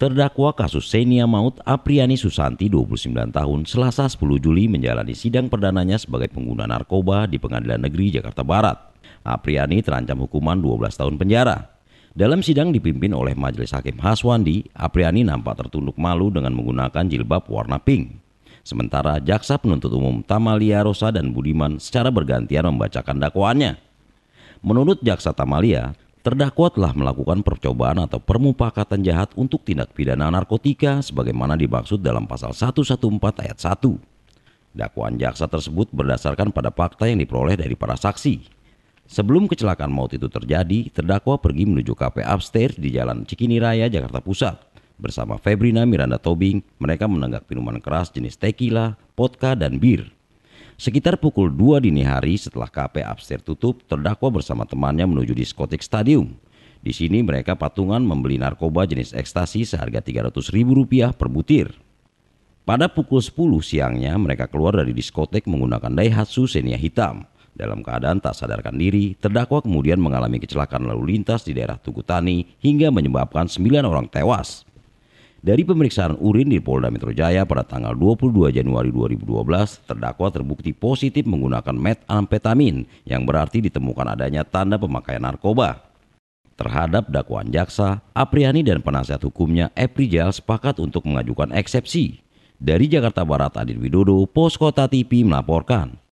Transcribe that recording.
Terdakwa kasus Senia Maut Apriani Susanti 29 tahun Selasa 10 Juli menjalani sidang perdananya sebagai pengguna narkoba di Pengadilan Negeri Jakarta Barat. Apriani terancam hukuman 12 tahun penjara. Dalam sidang dipimpin oleh Majelis Hakim Haswandi, Apriani nampak tertunduk malu dengan menggunakan jilbab warna pink. Sementara jaksa penuntut umum Tamalia Rosa dan Budiman secara bergantian membacakan dakwaannya. Menurut jaksa Tamalia, Terdakwa telah melakukan percobaan atau permupakatan jahat untuk tindak pidana narkotika sebagaimana dimaksud dalam pasal 114 ayat 1. Dakwaan jaksa tersebut berdasarkan pada fakta yang diperoleh dari para saksi. Sebelum kecelakaan maut itu terjadi, terdakwa pergi menuju kafe upstairs di Jalan Cikini Raya, Jakarta Pusat. Bersama Febrina Miranda Tobing, mereka menenggak minuman keras jenis tequila, vodka, dan bir. Sekitar pukul 2 dini hari setelah kafe upstairs tutup, terdakwa bersama temannya menuju diskotik stadium. Di sini mereka patungan membeli narkoba jenis ekstasi seharga Rp300.000 per butir. Pada pukul 10 siangnya mereka keluar dari diskotek menggunakan Daihatsu Xenia hitam. Dalam keadaan tak sadarkan diri, terdakwa kemudian mengalami kecelakaan lalu lintas di daerah Tugutani hingga menyebabkan 9 orang tewas. Dari pemeriksaan urin di Polda Metro Jaya pada tanggal 22 Januari 2012, terdakwa terbukti positif menggunakan metamfetamin yang berarti ditemukan adanya tanda pemakaian narkoba. Terhadap dakwaan jaksa, Apriani dan penasihat hukumnya Eprijal sepakat untuk mengajukan eksepsi. Dari Jakarta Barat, Adil Widodo, Poskota TV melaporkan.